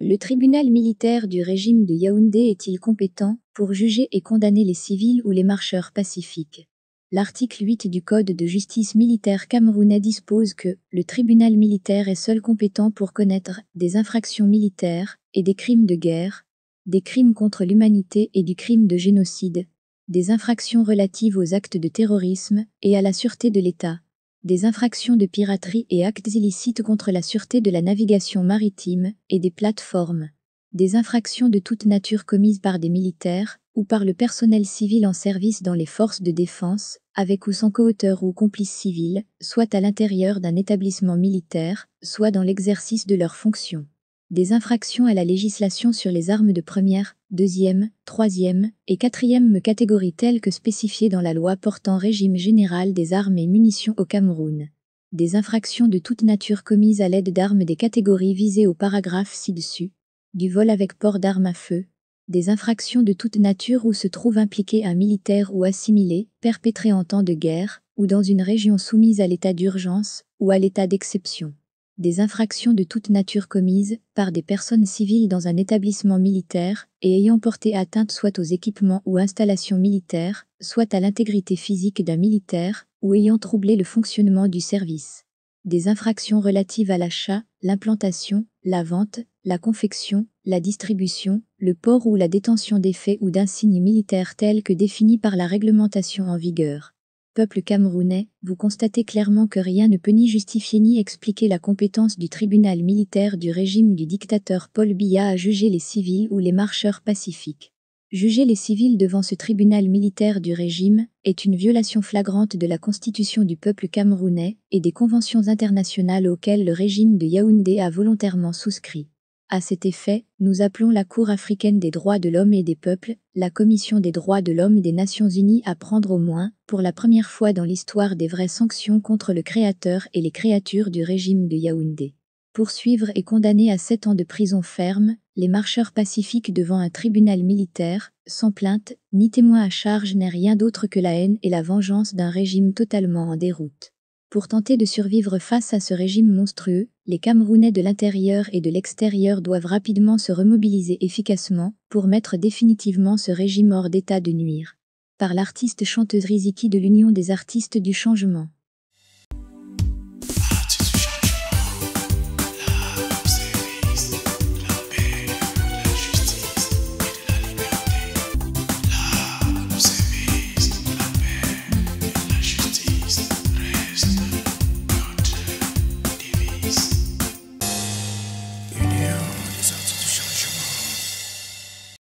Le tribunal militaire du régime de Yaoundé est-il compétent pour juger et condamner les civils ou les marcheurs pacifiques L'article 8 du Code de justice militaire camerounais dispose que le tribunal militaire est seul compétent pour connaître des infractions militaires et des crimes de guerre, des crimes contre l'humanité et du crime de génocide, des infractions relatives aux actes de terrorisme et à la sûreté de l'État des infractions de piraterie et actes illicites contre la sûreté de la navigation maritime et des plateformes, des infractions de toute nature commises par des militaires ou par le personnel civil en service dans les forces de défense, avec ou sans coauteur ou complice civil, soit à l'intérieur d'un établissement militaire, soit dans l'exercice de leurs fonctions. Des infractions à la législation sur les armes de première deuxième, troisième et quatrième catégories telles que spécifiées dans la loi portant régime général des armes et munitions au Cameroun. Des infractions de toute nature commises à l'aide d'armes des catégories visées au paragraphe ci-dessus. Du vol avec port d'armes à feu. Des infractions de toute nature où se trouve impliqué un militaire ou assimilé, perpétré en temps de guerre, ou dans une région soumise à l'état d'urgence ou à l'état d'exception des infractions de toute nature commises par des personnes civiles dans un établissement militaire et ayant porté atteinte soit aux équipements ou installations militaires, soit à l'intégrité physique d'un militaire, ou ayant troublé le fonctionnement du service. Des infractions relatives à l'achat, l'implantation, la vente, la confection, la distribution, le port ou la détention d'effets ou d'insignes militaires tels que définis par la réglementation en vigueur. Peuple camerounais, vous constatez clairement que rien ne peut ni justifier ni expliquer la compétence du tribunal militaire du régime du dictateur Paul Biya à juger les civils ou les marcheurs pacifiques. Juger les civils devant ce tribunal militaire du régime est une violation flagrante de la constitution du peuple camerounais et des conventions internationales auxquelles le régime de Yaoundé a volontairement souscrit. À cet effet, nous appelons la Cour africaine des droits de l'homme et des peuples, la Commission des droits de l'homme des Nations unies à prendre au moins, pour la première fois dans l'histoire des vraies sanctions contre le créateur et les créatures du régime de Yaoundé. Poursuivre et condamner à sept ans de prison ferme, les marcheurs pacifiques devant un tribunal militaire, sans plainte, ni témoin à charge n'est rien d'autre que la haine et la vengeance d'un régime totalement en déroute. Pour tenter de survivre face à ce régime monstrueux, les Camerounais de l'intérieur et de l'extérieur doivent rapidement se remobiliser efficacement pour mettre définitivement ce régime hors d'état de nuire. Par l'artiste chanteuse Riziki de l'Union des artistes du changement.